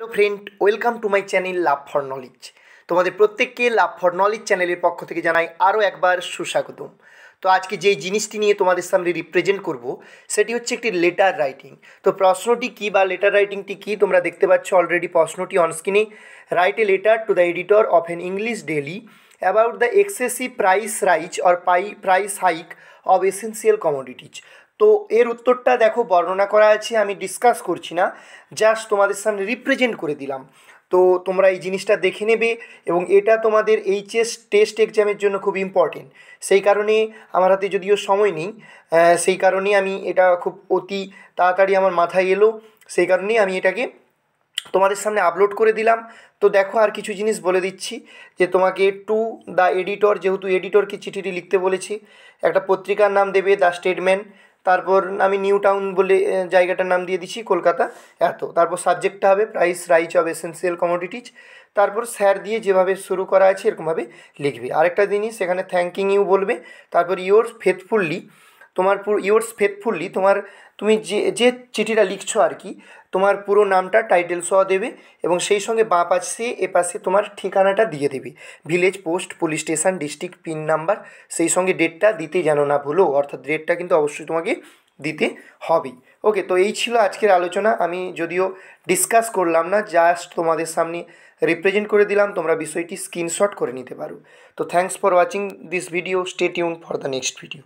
hello friend welcome to my channel love for knowledge তোমাদের প্রত্যেককে লাভ for knowledge চ্যানেলের পক্ষ থেকে জানাই আরও একবার সুস্বাগতম তো আজকে যে জিনিসটি নিয়ে তোমাদের সামনে রিপ্রেজেন্ট করব সেটি হচ্ছে একটি লেটার রাইটিং তো প্রশ্নটি কী বা লেটার রাইটিংটি কী তোমরা দেখতে পাচ্ছ অলরেডি প্রশ্নটি অনস্ক্রিনে write a letter to the editor of an English daily about the excessive price rise or pie price hike of essential commodities তো এর উত্তরটা দেখো বর্ণনা করা আছে আমি ডিসকাস করছি না জাস্ট তোমাদের সামনে রিপ্রেজেন্ট করে দিলাম তো তোমরা এই জিনিসটা দেখে নেবে এবং এটা তোমাদের এইচএস টেস্ট এক্সামের জন্য খুব ইম্পর্টেন্ট সেই কারণে আমার হাতে যদিও সময় নেই সেই কারণে আমি এটা খুব অতি তাড়াতাড়ি আমার মাথায় এলো সেই কারণেই আমি এটাকে তোমাদের সামনে আপলোড করে দিলাম তো দেখো আর কিছু জিনিস বলে দিচ্ছি যে তোমাকে টু দ্য এডিটর যেহেতু এডিটরকে চিঠিটি লিখতে বলেছি একটা পত্রিকার নাম দেবে দ্য স্টেটমেন্ট তারপর আমি নিউ টাউন বলে জায়গাটার নাম দিয়ে দিছি কলকাতা এত তারপর সাবজেক্টটা হবে price rise of essential commodities তারপর স্যার দিয়ে যেভাবে শুরু করা আছে এরকমভাবে লিখবে আরেকটা জিনিস সেখানে থ্যাংকিং ইউ বলবে তারপর ইউর ফেথফুললি তোমার পুরো ইয়োর্স ফেথফুললি তোমার তুমি যে যে চিঠিটা লিখছো আর কি তোমার পুরো নামটা টাইটেল সহ দেবে এবং সেই সঙ্গে বাঁ পাশে এ পাশে তোমার ঠিকানাটা দিয়ে দেবে village post police station district pin number সেই সঙ্গে ডেটটা দিতে যেন না ভুলো অর্থাৎ ডেটটা কিন্তু অবশ্যই তোমাকে দিতে হবে ওকে তো এই ছিল আজকের আলোচনা আমি যদিও ডিসকাস করলাম না জাস্ট তোমাদের সামনে রিপ্রেজেন্ট করে দিলাম তোমরা বিষয়টি স্ক্রিনশট করে নিতে পারো তো thanks for watching this video stay tune for the next video